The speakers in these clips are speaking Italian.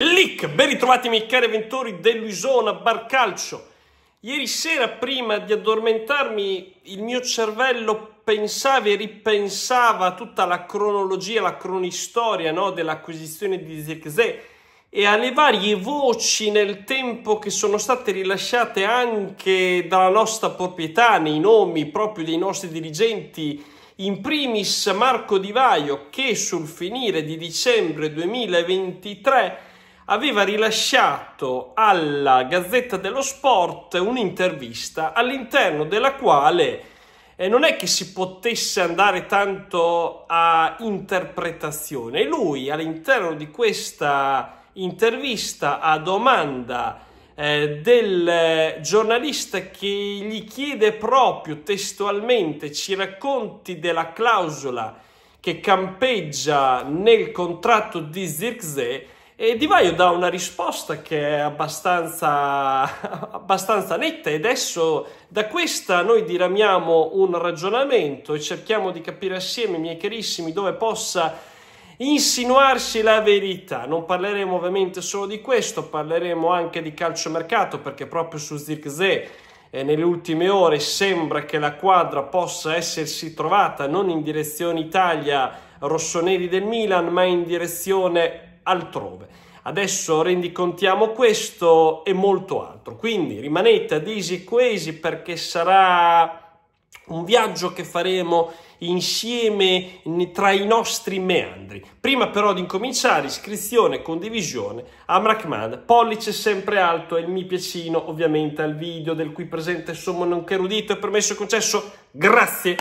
Lick, ben ritrovati miei cari avventori dell'Uisona Barcalcio. Ieri sera prima di addormentarmi il mio cervello pensava e ripensava a tutta la cronologia, la cronistoria no, dell'acquisizione di Zirkzee e alle varie voci nel tempo che sono state rilasciate anche dalla nostra proprietà nei nomi proprio dei nostri dirigenti in primis Marco Di Vaio che sul finire di dicembre 2023 aveva rilasciato alla Gazzetta dello Sport un'intervista all'interno della quale eh, non è che si potesse andare tanto a interpretazione. Lui all'interno di questa intervista a domanda eh, del giornalista che gli chiede proprio testualmente ci racconti della clausola che campeggia nel contratto di Zirkzee e Di Vaio dà una risposta che è abbastanza, abbastanza netta e adesso da questa noi diramiamo un ragionamento e cerchiamo di capire assieme, miei carissimi, dove possa insinuarsi la verità. Non parleremo ovviamente solo di questo, parleremo anche di calciomercato perché proprio su Zirkzee eh, nelle ultime ore sembra che la quadra possa essersi trovata non in direzione Italia rossoneri del Milan, ma in direzione altrove. Adesso rendicontiamo questo e molto altro. Quindi rimanete ad Easy Quasi perché sarà un viaggio che faremo insieme tra i nostri meandri. Prima però di incominciare, iscrizione e condivisione, Amrakman, pollice sempre alto e il mi piacino ovviamente al video del qui presente sommo nonché erudito e permesso e concesso. Grazie!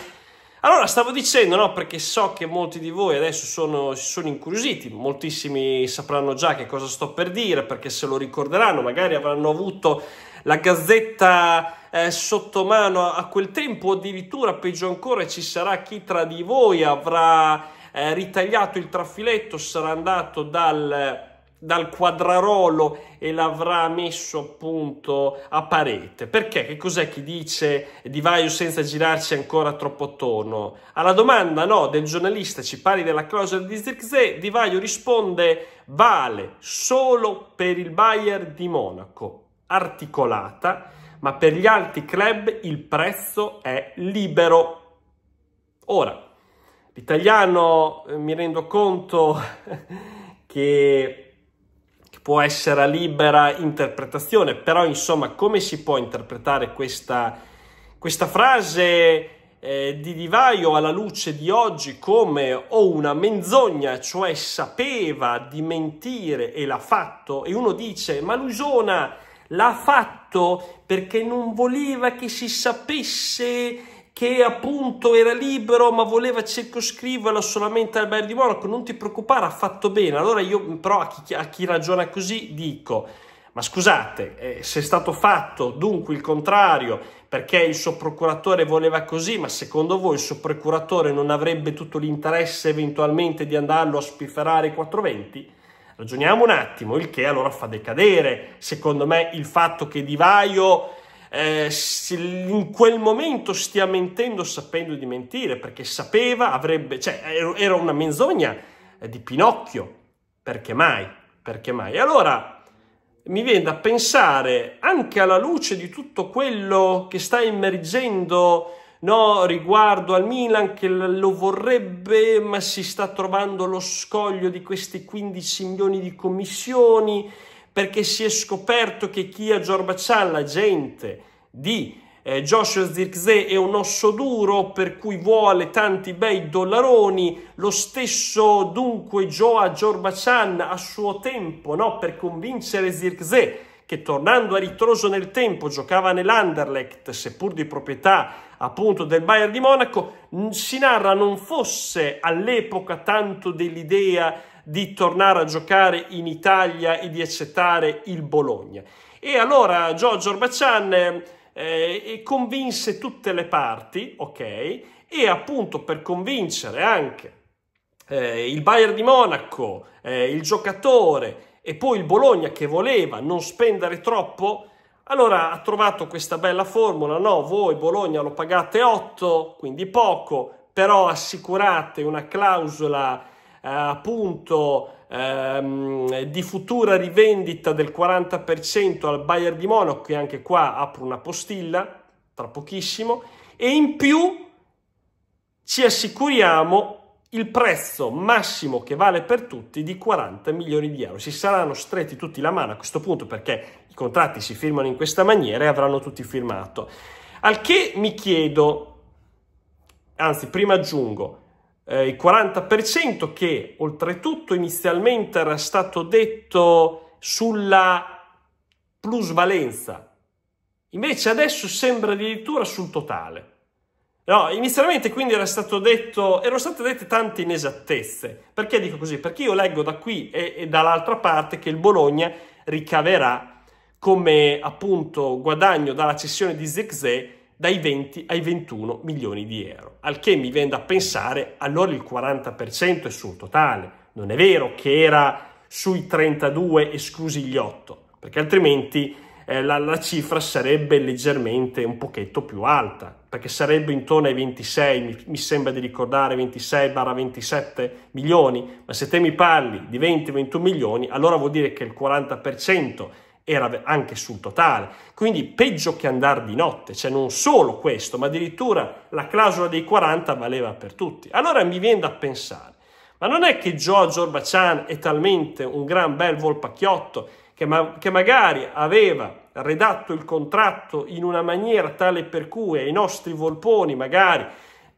Allora, stavo dicendo, no, perché so che molti di voi adesso sono, si sono incuriositi, moltissimi sapranno già che cosa sto per dire, perché se lo ricorderanno, magari avranno avuto la gazzetta eh, sotto mano a quel tempo, addirittura peggio ancora ci sarà chi tra di voi avrà eh, ritagliato il trafiletto, sarà andato dal dal quadrarolo e l'avrà messo appunto a parete. Perché? Che cos'è che dice Di Vaio senza girarci ancora troppo attorno? Alla domanda no del giornalista ci parli della clausola di Zirkzee, Vaio risponde vale solo per il Bayern di Monaco, articolata, ma per gli altri club il prezzo è libero. Ora, l'italiano eh, mi rendo conto che può essere a libera interpretazione, però insomma come si può interpretare questa, questa frase eh, di Divaio alla luce di oggi come o una menzogna, cioè sapeva di mentire e l'ha fatto e uno dice ma Lusona l'ha fatto perché non voleva che si sapesse che appunto era libero ma voleva circoscriverlo solamente al Bayern di Monaco, non ti preoccupare, ha fatto bene. Allora io però a chi, a chi ragiona così dico, ma scusate, eh, se è stato fatto dunque il contrario perché il suo procuratore voleva così, ma secondo voi il suo procuratore non avrebbe tutto l'interesse eventualmente di andarlo a spifferare i 420? Ragioniamo un attimo, il che allora fa decadere, secondo me, il fatto che Di Vaio eh, in quel momento stia mentendo sapendo di mentire, perché sapeva, avrebbe, cioè era una menzogna eh, di Pinocchio, perché mai, perché mai. E allora mi viene da pensare, anche alla luce di tutto quello che sta emergendo no, riguardo al Milan che lo vorrebbe, ma si sta trovando lo scoglio di questi 15 milioni di commissioni, perché si è scoperto che chi a Giorbacian, la gente di eh, Joshua Zirkzee è un osso duro per cui vuole tanti bei dollaroni, lo stesso dunque Joa Giorbacian a suo tempo no, per convincere Zirkzee che tornando a ritroso nel tempo giocava nell'Anderlecht, seppur di proprietà appunto del Bayern di Monaco, si narra non fosse all'epoca tanto dell'idea di tornare a giocare in Italia e di accettare il Bologna. E allora Giorgio Orbaccian eh, convinse tutte le parti, ok? E appunto per convincere anche eh, il Bayern di Monaco, eh, il giocatore e poi il Bologna che voleva non spendere troppo, allora ha trovato questa bella formula, no? Voi Bologna lo pagate 8, quindi poco, però assicurate una clausola eh, appunto ehm, di futura rivendita del 40% al Bayern di Monaco e anche qua apro una postilla tra pochissimo e in più ci assicuriamo il prezzo massimo che vale per tutti di 40 milioni di euro. Si saranno stretti tutti la mano a questo punto perché i contratti si firmano in questa maniera e avranno tutti firmato. Al che mi chiedo, anzi prima aggiungo, eh, il 40% che oltretutto inizialmente era stato detto sulla plusvalenza, invece adesso sembra addirittura sul totale. No, inizialmente quindi era stato detto, erano state dette tante inesattezze. Perché dico così? Perché io leggo da qui e, e dall'altra parte che il Bologna ricaverà come appunto guadagno dalla cessione di Zexé dai 20 ai 21 milioni di euro, al che mi viene da pensare allora il 40% è sul totale, non è vero che era sui 32 esclusi gli 8, perché altrimenti eh, la, la, cifra sarebbe leggermente un pochetto più alta, perché sarebbe intorno ai 26, mi, mi sembra di ricordare 26-27 milioni, ma se te mi parli di 20-21 milioni, allora vuol dire che il 40% era anche sul totale, quindi peggio che andare di notte, cioè non solo questo, ma addirittura la clausola dei 40 valeva per tutti. Allora mi viene da pensare, ma non è che Giorgio Orbacian è talmente un gran bel volpacchiotto che, ma che magari aveva redatto il contratto in una maniera tale per cui ai nostri volponi magari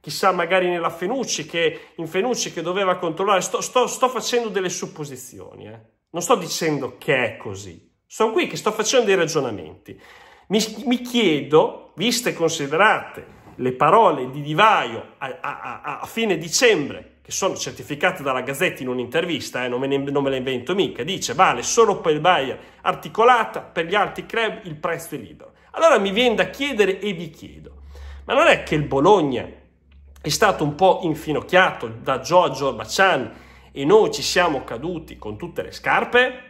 chissà magari nella Fenucci che, in Fenucci che doveva controllare, sto, sto, sto facendo delle supposizioni, eh. non sto dicendo che è così, sono qui che sto facendo dei ragionamenti. Mi, mi chiedo, viste e considerate le parole di Divaio a, a, a, a, fine dicembre, che sono certificate dalla Gazzetta in un'intervista, eh, non, me ne, non me le invento mica, dice vale solo per il Bayer articolata, per gli altri club il prezzo è libero. Allora mi viene da chiedere e vi chiedo, ma non è che il Bologna è stato un po' infinocchiato da Giorgio Bacian e noi ci siamo caduti con tutte le scarpe?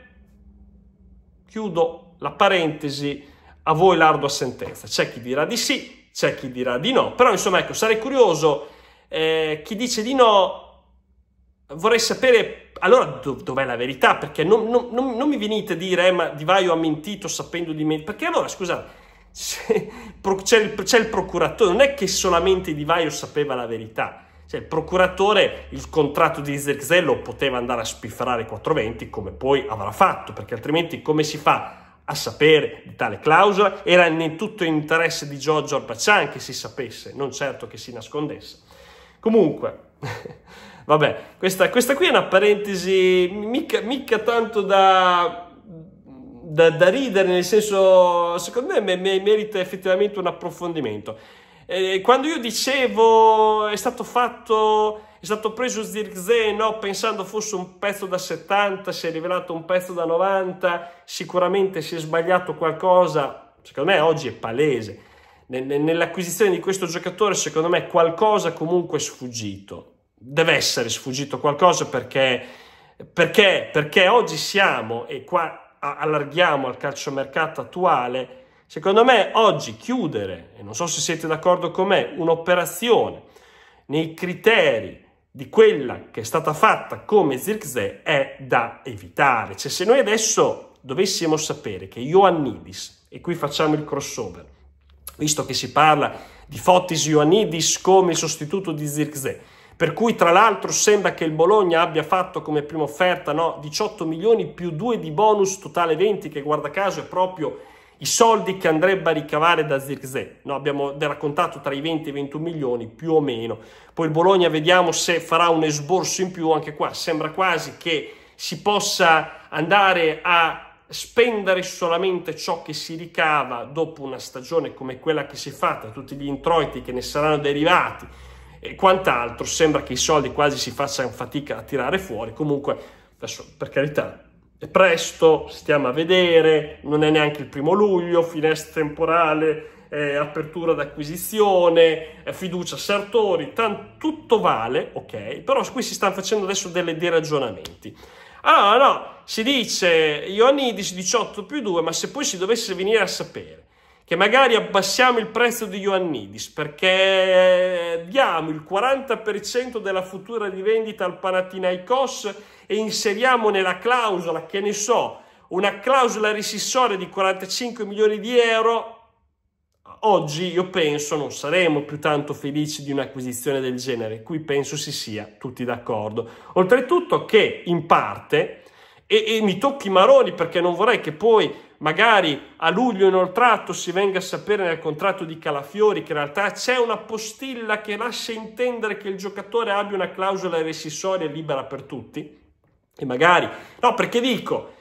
Chiudo la parentesi, a voi l'ardua sentenza. C'è chi dirà di sì, c'è chi dirà di no, però insomma ecco, sarei curioso, eh, chi dice di no, vorrei sapere allora dov- dov'è la verità, perché non, non, non, non, mi venite a dire, eh, ma Di Vaio ha mentito sapendo di me, perché allora scusate, c'è, c'è, il, c'è il procuratore, non è che solamente Di Vaio sapeva la verità cioè, il procuratore il contratto di Zirkzee lo poteva andare a spifferare 420 come poi avrà fatto, perché altrimenti come si fa a sapere di tale clausola? Era in tutto interesse di Giorgio Arbacian che si sapesse, non certo che si nascondesse. Comunque, vabbè, questa, questa, qui è una parentesi mica, mica tanto da... Da, da, ridere, nel senso, secondo me merita effettivamente un approfondimento. Eh, quando io dicevo è stato fatto, è stato preso Zirkzee, no, pensando fosse un pezzo da 70, si è rivelato un pezzo da 90, sicuramente si è sbagliato qualcosa, secondo me oggi è palese. Nell'acquisizione di questo giocatore, secondo me, qualcosa comunque è sfuggito. Deve essere sfuggito qualcosa perché, perché, perché oggi siamo, e qua allarghiamo al calciomercato attuale, Secondo me oggi chiudere, e non so se siete d'accordo con me, un'operazione nei criteri di quella che è stata fatta come Zirkzee è da evitare. Cioè se noi adesso dovessimo sapere che Ioannidis, e qui facciamo il crossover, visto che si parla di Fotis Ioannidis come sostituto di Zirkzee, per cui tra l'altro sembra che il Bologna abbia fatto come prima offerta no, 18 milioni più 2 di bonus, totale 20, che guarda caso è proprio i soldi che andrebbe a ricavare da Zirze. No, abbiamo raccontato tra i 20 e i 21 milioni più o meno. Poi il Bologna vediamo se farà un esborso in più, anche qua sembra quasi che si possa andare a spendere solamente ciò che si ricava dopo una stagione come quella che si è fatta, tutti gli introiti che ne saranno derivati e quant'altro, sembra che i soldi quasi si facciano fatica a tirare fuori. Comunque, adesso per carità, è presto, stiamo a vedere, non è neanche il primo luglio, finestra temporale, eh, apertura d'acquisizione, eh, fiducia Sartori, tan- tutto vale, ok? Però qui si stanno facendo adesso delle, dei ragionamenti. Allora, ah, no, si dice Ioannidis 18 più 2, ma se poi si dovesse venire a sapere che magari abbassiamo il prezzo di Ioannidis perché diamo il 40% della futura rivendita al Panathinaikos e inseriamo nella clausola, che ne so, una clausola rescissoria di 45 milioni di euro, oggi io penso non saremo più tanto felici di un'acquisizione del genere, qui penso si sia tutti d'accordo. Oltretutto che in parte, e, e mi tocchi maroni perché non vorrei che poi magari a luglio inoltrato si venga a sapere nel contratto di Calafiori che in realtà c'è una postilla che lascia intendere che il giocatore abbia una clausola rescissoria libera per tutti? E magari, no, perché dico,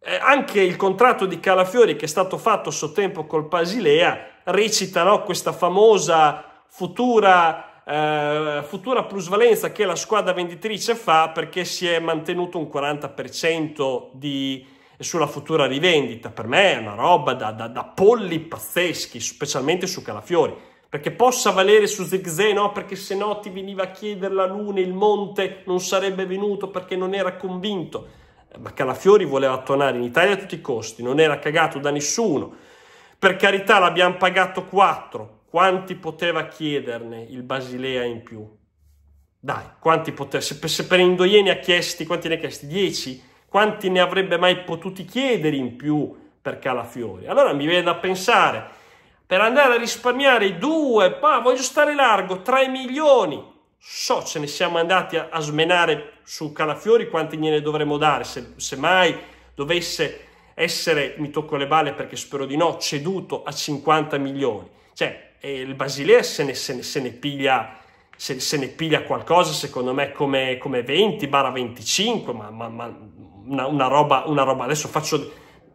eh, anche il contratto di Calafiori che è stato fatto a suo tempo col Pasilea recita no, questa famosa futura Uh, futura plusvalenza che la squadra venditrice fa perché si è mantenuto un 40% di e sulla futura rivendita. Per me è una roba da, da, da polli pazzeschi, specialmente su Calafiori, perché possa valere su Zigze, no? Perché se no ti veniva a chiedere la luna, il monte non sarebbe venuto perché non era convinto. Eh, ma Calafiori voleva tornare in Italia a tutti i costi, non era cagato da nessuno. Per carità, l'abbiamo pagato 4. Quanti poteva chiederne il Basilea in più? Dai, quanti poteva? Se, se per Indoieni ha chiesti, quanti ne ha chiesti? 10? Quanti ne avrebbe mai potuti chiedere in più per Calafiori? Allora mi viene da pensare, per andare a risparmiare i due, ma voglio stare largo, 3 milioni. So se ne siamo andati a, a smenare su Calafiori quanti gliene dovremmo dare, se, se mai dovesse essere, mi tocco le balle perché spero di no, ceduto a 50 milioni. Cioè, il Basilea se ne, se ne, se ne piglia... Se, se, ne piglia qualcosa, secondo me, come, come 20-25, ma, ma, ma una, una, roba, una roba, adesso faccio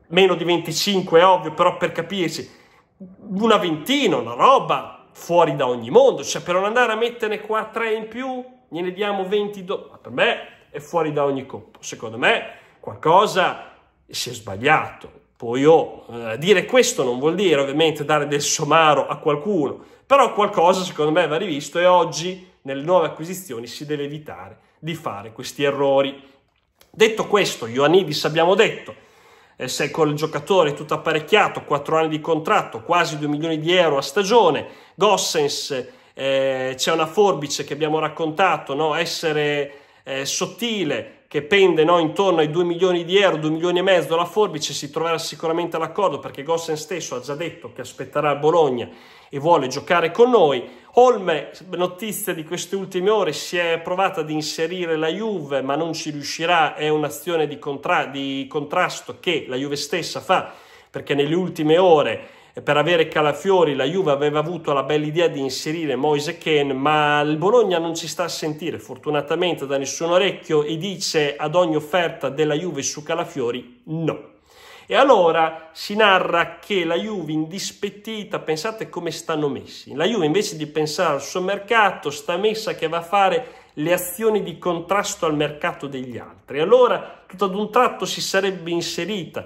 meno di 25, è ovvio, però per capirci, una ventina, una roba fuori da ogni mondo, cioè per non andare a metterne qua tre in più, gliene diamo 22, ma per me è fuori da ogni colpo, secondo me qualcosa si è sbagliato, poi oh, dire questo non vuol dire ovviamente dare del somaro a qualcuno, però qualcosa secondo me va rivisto e oggi nelle nuove acquisizioni si deve evitare di fare questi errori. Detto questo, Ioannidis abbiamo detto, eh, se col giocatore tutto apparecchiato, 4 anni di contratto, quasi 2 milioni di euro a stagione, Gossens eh, c'è una forbice che abbiamo raccontato, no? essere eh, sottile, che pende no, intorno ai 2 milioni di euro, 2 milioni e mezzo alla forbice, si troverà sicuramente l'accordo perché Gossen stesso ha già detto che aspetterà il Bologna e vuole giocare con noi. Olme, notizia di queste ultime ore, si è provata ad inserire la Juve ma non ci riuscirà, è un'azione di, contra- di contrasto che la Juve stessa fa perché nelle ultime ore per avere Calafiori la Juve aveva avuto la bella idea di inserire Moise Ken, ma il Bologna non ci sta a sentire fortunatamente da nessun orecchio e dice ad ogni offerta della Juve su Calafiori no. E allora si narra che la Juve indispettita, pensate come stanno messi, la Juve invece di pensare al suo mercato sta messa che va a fare le azioni di contrasto al mercato degli altri. Allora tutto ad un tratto si sarebbe inserita.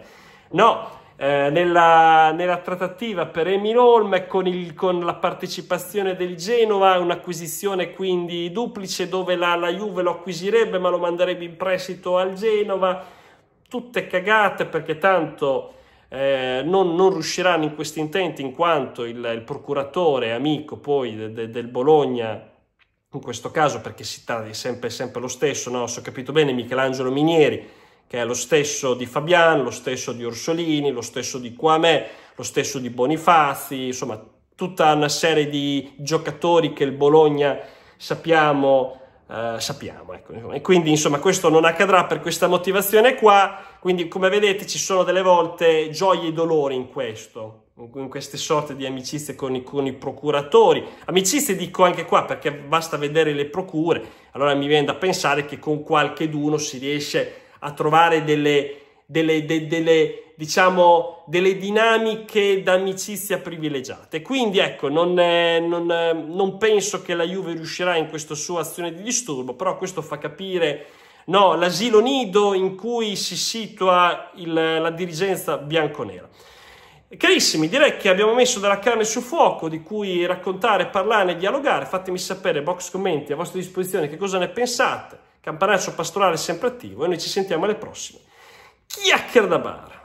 No, eh, nella, nella, trattativa per Emil Holm con, il, con, la partecipazione del Genova, un'acquisizione quindi duplice dove la, la Juve lo acquisirebbe ma lo manderebbe in prestito al Genova, tutte cagate perché tanto... Eh, non, non, riusciranno in questi intenti in quanto il, il procuratore amico poi de, de, del Bologna in questo caso perché si tratta di sempre, sempre lo stesso, no? se ho capito bene, Michelangelo Minieri che è lo stesso di Fabian, lo stesso di Orsolini, lo stesso di Quamè, lo stesso di Bonifazi, insomma tutta una serie di giocatori che il Bologna sappiamo, eh, sappiamo ecco. e quindi insomma questo non accadrà per questa motivazione qua, quindi come vedete ci sono delle volte gioie e dolori in questo, in queste sorte di amicizie con i, con i, procuratori. Amicizie dico anche qua perché basta vedere le procure, allora mi viene da pensare che con qualche d'uno si riesce a a trovare delle, delle, de, delle diciamo, delle dinamiche d'amicizia privilegiate. Quindi ecco, non, eh, non, eh, non, penso che la Juve riuscirà in questa sua azione di disturbo, però questo fa capire no, l'asilo nido in cui si situa il, la dirigenza bianconera. Carissimi, direi che abbiamo messo della carne sul fuoco di cui raccontare, parlare, dialogare. Fatemi sapere, box commenti a vostra disposizione, che cosa ne pensate. Campanaccio Pastorale sempre attivo e noi ci sentiamo alle prossime. Chiacchiere da bar!